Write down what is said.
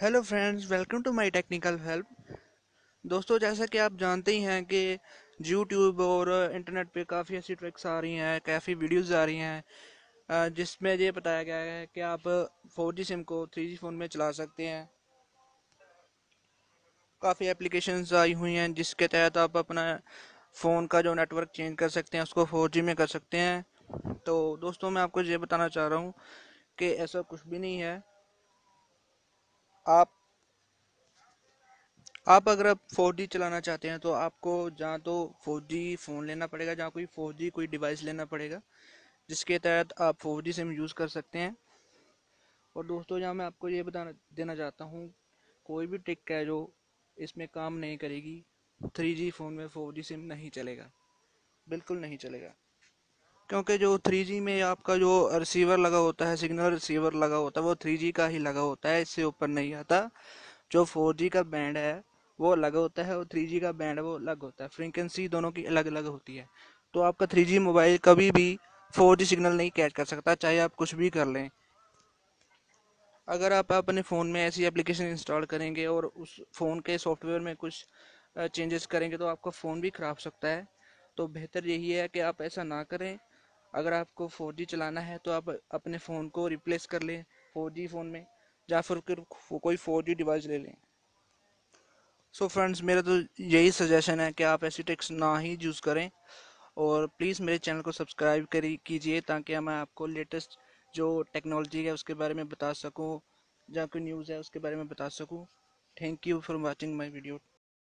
hello friends welcome to my technical help दोस्तों जैसा कि आप जानते ही हैं कि यूट्यूब और इंटरनेट पे काफ़ी ऐसी ट्रिक्स आ रही हैं काफ़ी वीडियोस आ रही हैं जिसमें ये बताया गया है कि आप 4G सिम को 3G फ़ोन में चला सकते हैं काफ़ी एप्लीकेशंस आई हुई हैं जिसके तहत आप अपना फ़ोन का जो नेटवर्क चेंज कर सकते हैं उसको फोर में कर सकते हैं तो दोस्तों मैं आपको ये बताना चाह रहा हूँ कि ऐसा कुछ भी नहीं है आप आप अगर आप फोर चलाना चाहते हैं तो आपको जहाँ तो फोर जी फ़ोन लेना पड़ेगा जहाँ कोई फोर जी कोई डिवाइस लेना पड़ेगा जिसके तहत आप फोर जी सिम यूज़ कर सकते हैं और दोस्तों यहाँ मैं आपको ये बताना देना चाहता हूँ कोई भी ट्रिक है जो इसमें काम नहीं करेगी थ्री जी फ़ोन में फोर जी सिम नहीं चलेगा बिल्कुल नहीं चलेगा क्योंकि जो थ्री में आपका जो रिसीवर लगा होता है सिग्नल रिसीवर लगा होता है वो थ्री का ही लगा होता है इससे ऊपर नहीं आता जो फोर का बैंड है वो अलग होता है और थ्री का बैंड वो अलग होता है फ्रीक्वेंसी दोनों की अलग अलग होती है तो आपका थ्री मोबाइल कभी भी फोर सिग्नल नहीं कैच कर सकता चाहे आप कुछ भी कर लें अगर आप अपने फ़ोन में ऐसी एप्लीकेशन इंस्टॉल करेंगे और उस फ़ोन के सॉफ्टवेयर में कुछ चेंजेस करेंगे तो आपका फ़ोन भी खराब सकता है तो बेहतर यही है कि आप ऐसा ना करें अगर आपको फोर चलाना है तो आप अपने फ़ोन को रिप्लेस कर लें फोर फ़ोन में या फिर कोई फोर डिवाइस ले लें सो so फ्रेंड्स मेरा तो यही सजेशन है कि आप ऐसी टेक्स ना ही यूज़ करें और प्लीज़ मेरे चैनल को सब्सक्राइब करी कीजिए ताकि मैं आपको लेटेस्ट जो टेक्नोलॉजी है उसके बारे में बता सकूं या कोई न्यूज़ है उसके बारे में बता सकूं thank you for watching my video